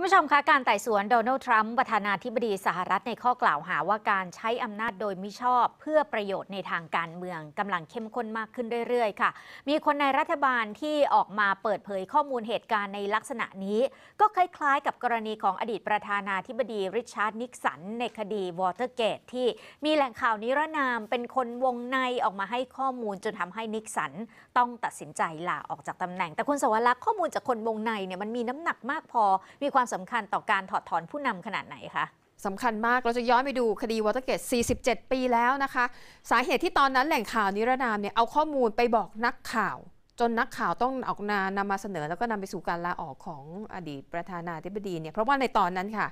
คุณผู้ชมคะการไต่สวนโดนัลด์ทรัมป์ประธานาธิบดีสหรัฐในข้อกล่าวหาว่าการใช้อำนาจโดยมิชอบเพื่อประโยชน์ในทางการเมืองกำลังเข้มข้นมากขึ้นเรื่อยๆค่ะ มีคนในรัฐบาลที่ออกมาเปิดเผยข้อมูลเหตุการณ์ในลักษณะนี้ ก็คล้ายๆ กับกรณีของอดีตประธานาธิบดีริชาร์ดนิกสัน ในคดีวอเตอร์เกต ที่มีแหล่งข่าวนิรนามเป็นคนวงในออกมาให้ข้อมูลจนทำให้นิกสันต้องตัดสินใจลาออกจากตำแหน่งแต่คุณสวรรค์ข้อมูลจากคนวงในเนี่ยมันมีน้ำหนักมากพอมีความสำคัญต่อการถอดถอนผู้นำขนาดไหนคะสำคัญมากเราจะย้อนไปดูคดีวอเตอร์เกต 47 ปีแล้วนะคะ สาเหตุที่ตอนนั้นแหล่งข่าวนิรนามเนี่ยเอาข้อมูลไปบอกนักข่าว จนนักข่าวต้องออกนานำมาเสนอ แล้วก็นำไปสู่การลาออกของอดีตประธานาธิบดีเนี่ยเพราะว่าในตอนนั้นค่ะ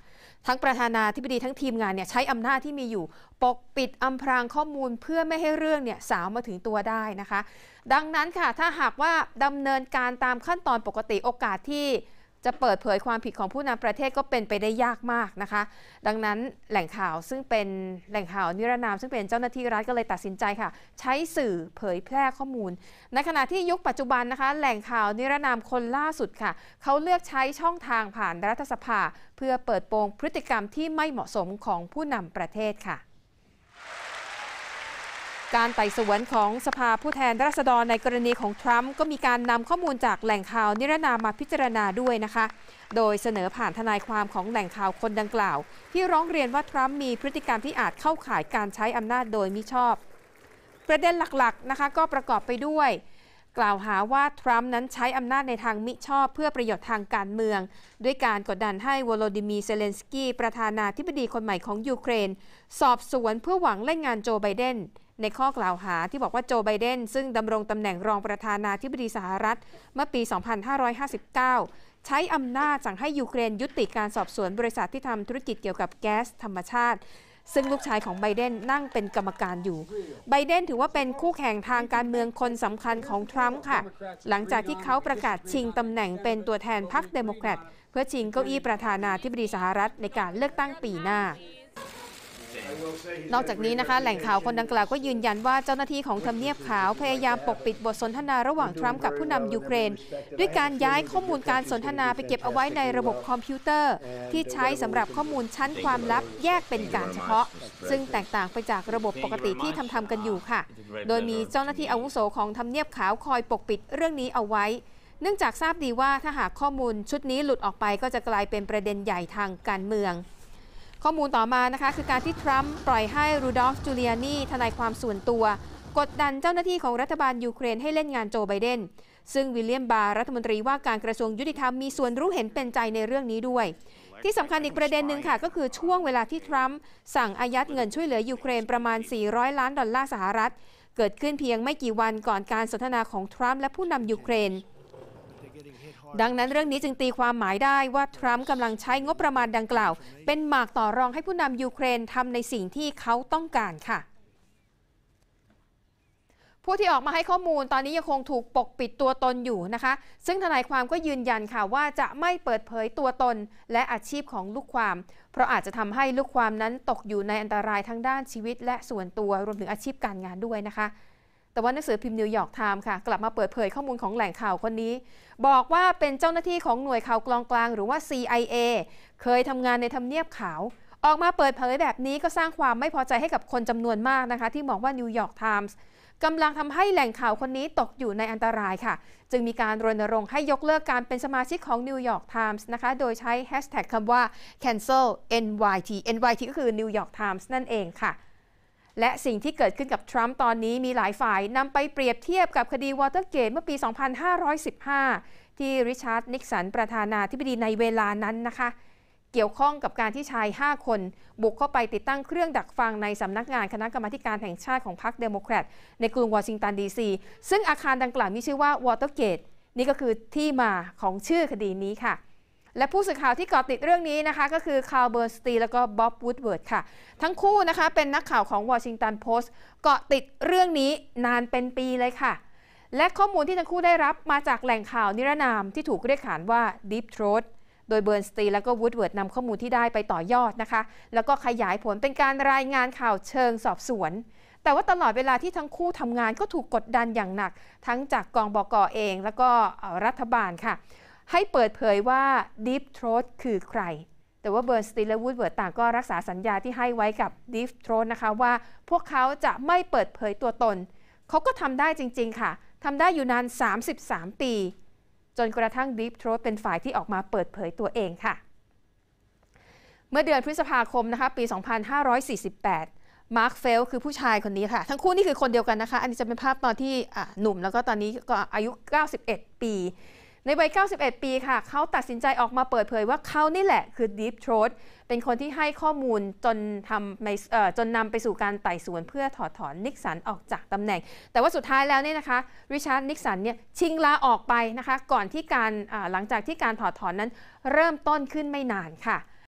ทั้งประธานาธิบดีทั้งทีมงานเนี่ยใช้อำนาจที่มีอยู่ปกปิดอำพรางข้อมูลเพื่อไม่ให้เรื่องเนี่ยสาวมาถึงตัวได้นะคะดังนั้นค่ะ ถ้าหากว่าดำเนินการตามขั้นตอนปกติโอกาสที่จะเปิดเผยความผิดของผู้นำประเทศก็เป็นไปได้ยากมากนะคะ ดังนั้นแหล่งข่าวซึ่งเป็นแหล่งข่าวนิรนามซึ่งเป็นเจ้าหน้าที่รัฐก็เลยตัดสินใจค่ะ ใช้สื่อเผยแพร่ข้อมูล ในขณะที่ยุคปัจจุบันนะคะ แหล่งข่าวนิรนามคนล่าสุดค่ะเขาเลือกใช้ช่องทางผ่านรัฐสภา เพื่อเปิดโปงพฤติกรรมที่ไม่เหมาะสมของผู้นำประเทศค่ะการไต่สวนของสภาผู้แทนราษฎรในกรณีของทรัมป์ก็มีการนำข้อมูลจากแหล่งข่าว นิรนามมาพิจารณาด้วยนะคะ โดยเสนอผ่านทนายความของแหล่งข่าวคนดังกล่าว ที่ร้องเรียนว่าทรัมป์มีพฤติกรรมที่อาจเข้าข่ายการใช้อำนาจโดยมิชอบ ประเด็นหลักๆนะคะก็ประกอบไปด้วย กล่าวหาว่าทรัมป์นั้นใช้อำนาจในทางมิชอบ เพื่อประโยชน์ทางการเมืองด้วยการกดดันให้วโลดิมีเซเลนสกี้ประธานาธิบดีคนใหม่ของยูเครน สอบสวนเพื่อหวังไล่งานโจไบเดนในข้อกล่าวหาที่บอกว่าโจไบเดนซึ่งดำรงตำแหน่งรองประธานาธิบดีสหรัฐเมื่อปี 2559 ใช้อำนาจสั่งให้ยูเครนยุติการสอบสวนบริษัทที่ทำธุรกิจเกี่ยวกับแก๊สธรรมชาติ ซึ่งลูกชายของไบเดนนั่งเป็นกรรมการอยู่ไบเดนถือว่าเป็นคู่แข่งทางการเมืองคนสำคัญของทรัมป์ค่ะ หลังจากที่เขาประกาศชิงตำแหน่งเป็นตัวแทนพรรคเดโมแครตเพื่อชิงเก้าอี้ประธานาธิบดีสหรัฐในการเลือกตั้งปีหน้านอกจากนี้นะคะ แหล่งข่าวคนดังกล่าวก็ยืนยันว่าเจ้าหน้าที่ของทำเนียบขาว พยายามปกปิดบทสนทนาระหว่างทรัมป์กับผู้นำยูเครน ด้วยการย้ายข้อมูลการสนทนาไปเก็บเอาไว้ในระบบคอมพิวเตอร์ ที่ใช้สำหรับข้อมูลชั้นความลับแยกเป็นการเฉพาะ ซึ่งแตกต่างไปจากระบบปกติที่ทำทำกันอยู่ค่ะ โดยมีเจ้าหน้าที่อาวุโสของทำเนียบขาวคอยปกปิดเรื่องนี้เอาไว้ เนื่องจากทราบดีว่าถ้าหากข้อมูลชุดนี้หลุดออกไปก็จะกลายเป็นประเด็นใหญ่ทางการเมืองข้อมูลต่อมานะคะ คือการที่ทรัมป์ปล่อยให้รูดอฟจูเลียนีทนายความส่วนตัวกดดันเจ้าหน้าที่ของรัฐบาลยูเครนให้เล่นงานโจไบเดนซึ่งวิลเลียมบาร์ รัฐมนตรีว่าการกระทรวงยุติธรรมมีส่วนรู้เห็นเป็นใจในเรื่องนี้ด้วย ที่สำคัญอีกประเด็นหนึ่งค่ะ ก็คือช่วงเวลาที่ทรัมป์สั่งอายัดเงินช่วยเหลือยูเครนประมาณ 400 ล้านดอลลาร์สหรัฐเกิดขึ้นเพียงไม่กี่วันก่อนการสนทนาของทรัมป์และผู้นำยูเครนดังนั้นเรื่องนี้จึงตีความหมายได้ว่าทรัมป์กำลังใช้งบประมาณดังกล่าว เป็นหมากต่อรองให้ผู้นำยูเครนทำในสิ่งที่เขาต้องการค่ะ ผู้ที่ออกมาให้ข้อมูล ตอนนี้ยังคงถูกปกปิดตัวตนอยู่นะคะ ซึ่งทนายความก็ยืนยันค่ะว่าจะไม่เปิดเผยตัวตนและอาชีพของลูกความ เพราะอาจจะทำให้ลูกความนั้นตกอยู่ในอันตรายทั้งด้านชีวิตและส่วนตัวรวมถึงอาชีพการงานด้วยนะคะแต่ว่านังสือพิมพ์นิวยอร์กไทม์ค่ะกลับมาเปิดเผยข้อมูลของแหล่งข่าวคนนี้ บอกว่าเป็นเจ้าหน้าที่ของหน่วยข่าวกลองกลาง หรือว่า CIA เคยทำงานในทำเนียบขาว ออกมาเปิดเผยแบบนี้ก็สร้างความไม่พอใจให้กับคนจำนวนมากนะคะ ที่มองว่านิวยอร์กไทม์กำลังทำให้แหล่งข่าวคนนี้ตกอยู่ในอันตรายค่ะ จึงมีการรณรงค์ให้ยกเลิกการเป็นสมาชิกของ New York Times นะคะโดยใช้แฮชแท็กคำว่า cancel NYT NYT ก็คือ New York Times นั่นเองค่ะและสิ่งที่เกิดขึ้นกับทรัมป์ตอนนี้มีหลายฝ่ายนำไปเปรียบเทียบกับคดีวอเตอร์เกตเมื่อปี 2515 ที่ริชาร์ด นิกสันประธานาธิบดีในเวลานั้นนะคะเกี่ยวข้องกับการที่ชาย 5 คนบุกเข้าไปติดตั้งเครื่องดักฟังในสำนักงานคณะกรรมาการแห่งชาติของพรรคเดโมแครตในกรุงวอชิงตันดีซีซึ่งอาคารดังกล่าวมีชื่อว่าวอเตอร์เกตนี่ก็คือที่มาของชื่อคดีนี้ค่ะและผู้สื่อข่าวที่เกาะติดเรื่องนี้นะคะ ก็คือ คาร์เบิร์สตีแล้วก็บ๊อบวูดเวิร์ดค่ะ ทั้งคู่นะคะเป็นนักข่าวของวอชิงตันโพสต์เกาะติดเรื่องนี้นานเป็นปีเลยค่ะ และข้อมูลที่ทั้งคู่ได้รับมาจากแหล่งข่าวนิรนามที่ถูกเรียกขานว่า Deep Throat โดยเบิร์นสตีและก็วูดเวิร์ดนำข้อมูลที่ได้ไปต่อยอดนะคะ แล้วก็ขยายผลเป็นการรายงานข่าวเชิงสอบสวน แต่ว่าตลอดเวลาที่ทั้งคู่ทำงาน ก็ถูกกดดันอย่างหนัก ทั้งจากกองบอกอเอง แล้วก็รัฐบาลค่ะให้เปิดเผยว่า Deep Throat คือใคร แต่ว่าเบิร์นสตีลและวูดเบิร์ตต่างก็รักษาสัญญาที่ให้ไว้กับดิฟทรอ r นะคะ ว่าพวกเขาจะไม่เปิดเผยตัวตน เขาก็ทำได้จริง ๆค่ะทำได้อยู่นาน 33 ปี จนกระทั่งดิฟทรอ r เป็นฝ่ายที่ออกมาเปิดเผยตัวเองค่ะ เมื่อเดือนพฤษภาคมนะคะ ปี 2548มาร์คเฟลคือผู้ชายคนนี้ค่ะ ทั้งคู่นี่คือคนเดียวกันนะคะ อันนี้จะเป็นภาพตอนที่หนุ่ม แล้วก็ตอนนี้ก็อายุ 91 ปีในวัย 91 ปี ค่ะ เขาตัดสินใจออกมาเปิดเผย ว่าเขานี่แหละคือ Deep Throat เป็นคนที่ให้ข้อมูลจนทำในจนนำไปสู่การไต่สวนเพื่อถอดถอนนิกสันออกจากตำแหน่ง แต่ว่าสุดท้ายแล้วเนี่ยนะคะริชาร์ดนิกสันเนี่ยชิงลาออกไปนะคะก่อนที่การหลังจากที่การถอดถอนนั้น เริ่มต้นขึ้นไม่นานค่ะ